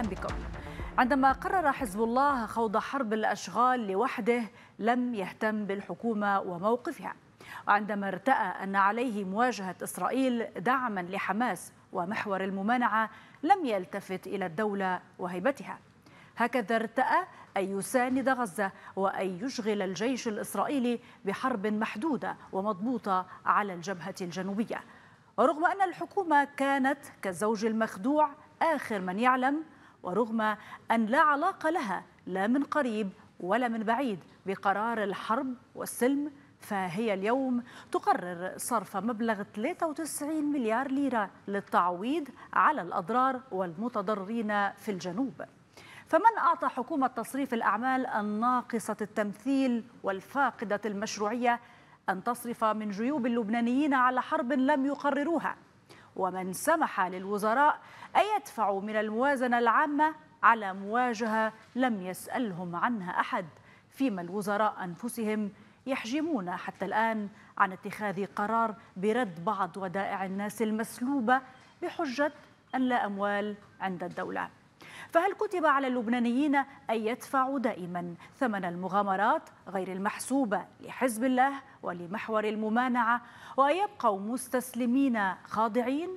أهلا بكم عندما قرر حزب الله خوض حرب الأشغال لوحده لم يهتم بالحكومة وموقفها وعندما ارتأى أن عليه مواجهة إسرائيل دعما لحماس ومحور الممانعة لم يلتفت إلى الدولة وهيبتها هكذا ارتأى أن يساند غزة وأن يشغل الجيش الإسرائيلي بحرب محدودة ومضبوطة على الجبهة الجنوبية ورغم أن الحكومة كانت كالزوج المخدوع آخر من يعلم ورغم أن لا علاقة لها لا من قريب ولا من بعيد بقرار الحرب والسلم فهي اليوم تقرر صرف مبلغ 93 مليار ليرة للتعويض على الأضرار والمتضررين في الجنوب فمن أعطى حكومة تصريف الأعمال الناقصة التمثيل والفاقدة المشروعية أن تصرف من جيوب اللبنانيين على حرب لم يقرروها ومن سمح للوزراء أن يدفعوا من الموازنة العامة على مواجهة لم يسألهم عنها أحد فيما الوزراء أنفسهم يحجمون حتى الآن عن اتخاذ قرار برد بعض ودائع الناس المسلوبة بحجة أن لا أموال عند الدولة فهل كتب على اللبنانيين أن يدفعوا دائما ثمن المغامرات غير المحسوبة لحزب الله ولمحور الممانعة وأن يبقوا مستسلمين خاضعين